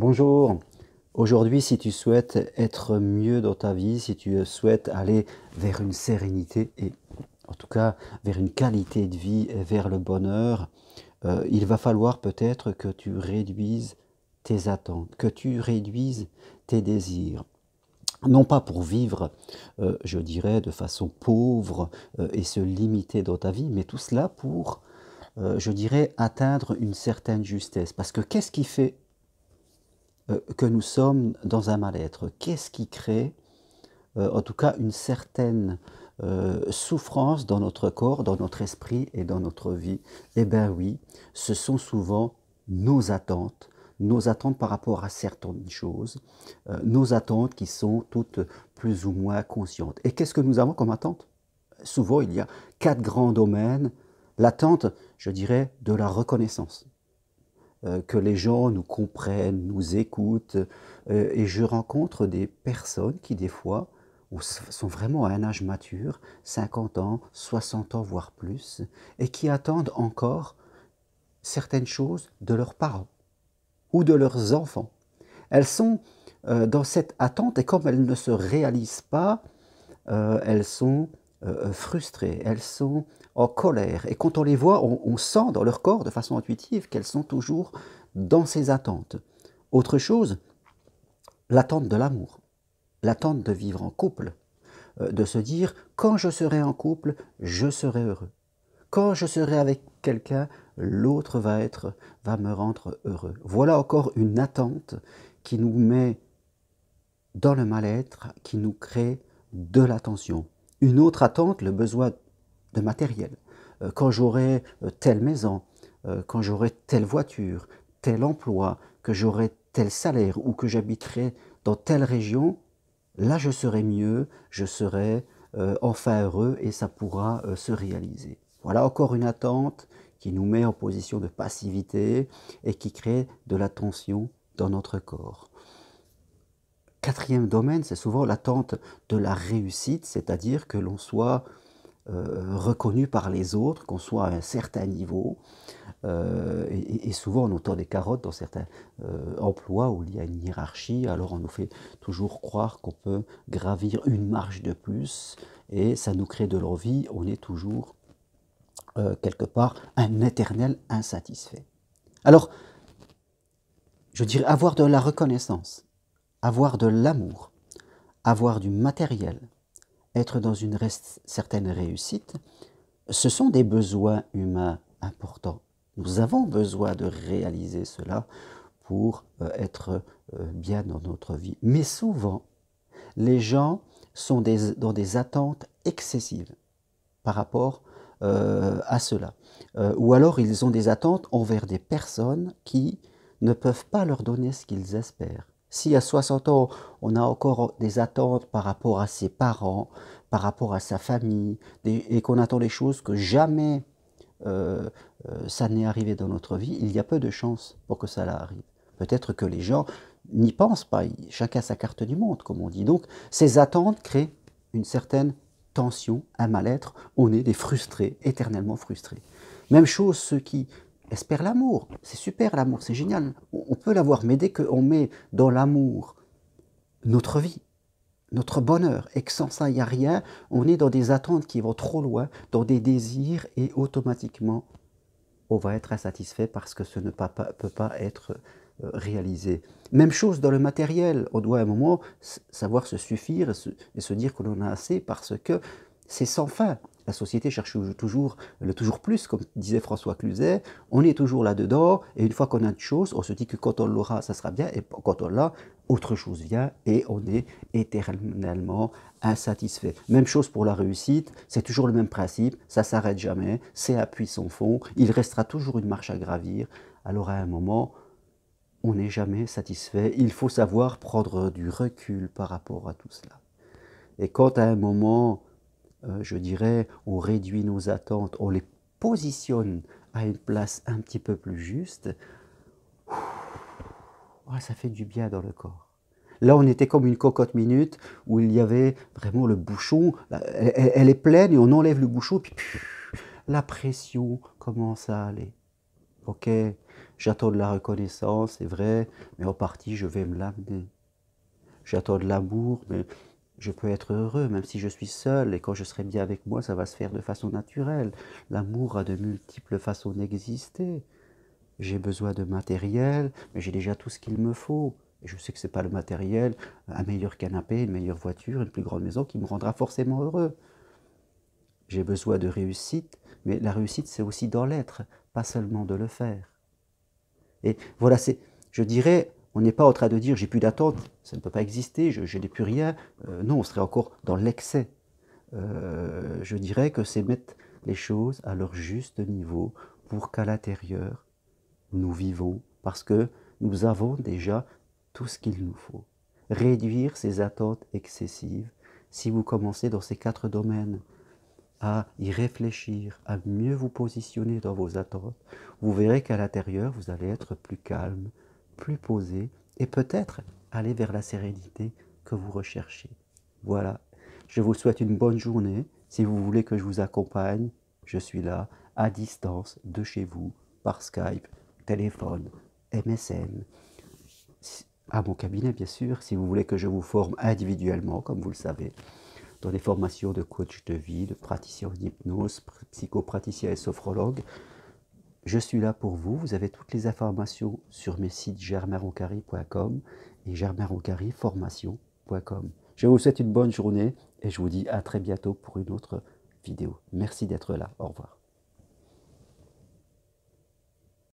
Bonjour, aujourd'hui si tu souhaites être mieux dans ta vie, si tu souhaites aller vers une sérénité et en tout cas vers une qualité de vie et vers le bonheur, euh, il va falloir peut-être que tu réduises tes attentes, que tu réduises tes désirs. Non pas pour vivre, euh, je dirais, de façon pauvre euh, et se limiter dans ta vie, mais tout cela pour, je dirais, atteindre une certaine justesse. Parce que qu'est-ce qui fait euh, que nous sommes dans un mal-être Qu'est-ce qui crée, euh, en tout cas, une certaine euh, souffrance dans notre corps, dans notre esprit et dans notre vie Eh bien oui, ce sont souvent nos attentes, nos attentes par rapport à certaines choses, nos attentes qui sont toutes plus ou moins conscientes. Et qu'est-ce que nous avons comme attente Souvent, il y a quatre grands domaines. L'attente, je dirais, de la reconnaissance. Euh, que les gens nous comprennent, nous écoutent. Euh, et je rencontre des personnes qui, des fois, sont vraiment à un âge mature, 50 ans, 60 ans, voire plus, et qui attendent encore certaines choses de leurs parents ou de leurs enfants. Elles sont euh, dans cette attente et comme elles ne se réalisent pas, elles sont euh, euh, frustrées, elles sont en colère. Et quand on les voit, on, sent dans leur corps de façon intuitive qu'elles sont toujours dans ces attentes. Autre chose, l'attente de l'amour, l'attente de vivre en couple, euh, de se dire quand je serai en couple, je serai heureux. Quand je serai avec quelqu'un, l'autre va être, va me rendre heureux. Voilà encore une attente qui nous met dans le mal-être, qui nous crée de l'attention. Une autre attente, le besoin de matériel. Euh, quand j'aurai euh, telle maison, euh, quand j'aurai telle voiture, tel emploi, que j'aurai tel salaire ou que j'habiterai dans telle région, là je serai mieux, je serai enfin heureux et ça pourra se réaliser. Voilà encore une attente qui nous met en position de passivité et qui crée de la tension dans notre corps quatrième domaine, c'est souvent l'attente de la réussite, c'est-à-dire que l'on soit euh, reconnu par les autres, qu'on soit à un certain niveau. Euh, et, souvent, on entend des carottes dans certains euh, emplois où il y a une hiérarchie. Alors, on nous fait toujours croire qu'on peut gravir une marche de plus et ça nous crée de l'envie. On est toujours quelque part un éternel insatisfait. Alors, je dirais avoir de la reconnaissance avoir de l'amour, avoir du matériel, être dans une certaine réussite, ce sont des besoins humains importants. Nous avons besoin de réaliser cela pour euh, être euh, bien dans notre vie. Mais souvent, les gens sont dans des attentes excessives par rapport euh, à cela. ou alors ils ont des attentes envers des personnes qui ne peuvent pas leur donner ce qu'ils espèrent. Si à 60 ans, on a encore des attentes par rapport à ses parents, par rapport à sa famille, et qu'on attend des choses que jamais euh, euh, ça n'est arrivé dans notre vie, il y a peu de chances pour que ça arrive. Peut-être que les gens n'y pensent pas, chacun sa carte du monde, comme on dit. Donc, ces attentes créent une certaine tension, un mal-être, on est des frustrés, éternellement frustrés. Même chose, ceux qui espère l'amour. C'est super l'amour, c'est génial. On peut l'avoir, mais dès qu'on met dans l'amour notre vie, notre bonheur, et que sans ça, il n'y a rien, on est dans des attentes qui vont trop loin, dans des désirs, et automatiquement, on va être insatisfait parce que ce ne peut pas être euh, réalisé. Même chose dans le matériel, on doit à un moment savoir se suffire et se, dire que l'on a assez parce que c'est sans fin. La société cherche toujours le toujours plus, comme disait François Cluzet. On est toujours là-dedans, et une fois qu'on a une chose, on se dit que quand on l'aura, ça sera bien, et quand on l'a, autre chose vient, et on est éternellement insatisfait. Même chose pour la réussite, c'est toujours le même principe, ça s'arrête jamais, c'est appui sans fond, il restera toujours une marche à gravir. Alors à un moment, on n'est jamais satisfait. Il faut savoir prendre du recul par rapport à tout cela. Et quand à un moment, euh, je dirais, on réduit nos attentes, on les positionne à une place un petit peu plus juste, ah, ça fait du bien dans le corps. Là, on était comme une cocotte minute où il y avait vraiment le bouchon. Elle, est pleine et on enlève le bouchon, puis la pression commence à aller. Ok, j'attends de la reconnaissance, c'est vrai, mais en partie, je vais me l'amener. J'attends de l'amour, mais je peux être heureux même si je suis seul et quand je serai bien avec moi, ça va se faire de façon naturelle. L'amour a de multiples façons d'exister. J'ai besoin de matériel, mais j'ai déjà tout ce qu'il me faut. je sais que ce n'est pas le matériel, un meilleur canapé, une meilleure voiture, une plus grande maison qui me rendra forcément heureux. J'ai besoin de réussite, mais la réussite, c'est aussi dans l'être, pas seulement de le faire. Et voilà, c'est, je dirais, on n'est pas en train de dire j'ai plus d'attente, ça ne peut pas exister, je, n'ai plus rien. Euh, non, on serait encore dans l'excès. Euh, je dirais que c'est mettre les choses à leur juste niveau pour qu'à l'intérieur, nous vivons, parce que nous avons déjà tout ce qu'il nous faut. Réduire ces attentes excessives, si vous commencez dans ces quatre domaines à y réfléchir, à mieux vous positionner dans vos attentes, vous verrez qu'à l'intérieur, vous allez être plus calme, plus posé et peut-être aller vers la sérénité que vous recherchez. Voilà, je vous souhaite une bonne journée. Si vous voulez que je vous accompagne, je suis là, à distance, de chez vous, par Skype, téléphone, MSN, à mon cabinet bien sûr, si vous voulez que je vous forme individuellement, comme vous le savez, dans des formations de coach de vie, de praticien d'hypnose, hypnose, psychopraticien et sophrologue. Je suis là pour vous. Vous avez toutes les informations sur mes sites germainroncari.com et germainroncariformation.com. Je vous souhaite une bonne journée et je vous dis à très bientôt pour une autre vidéo. Merci d'être là. Au revoir.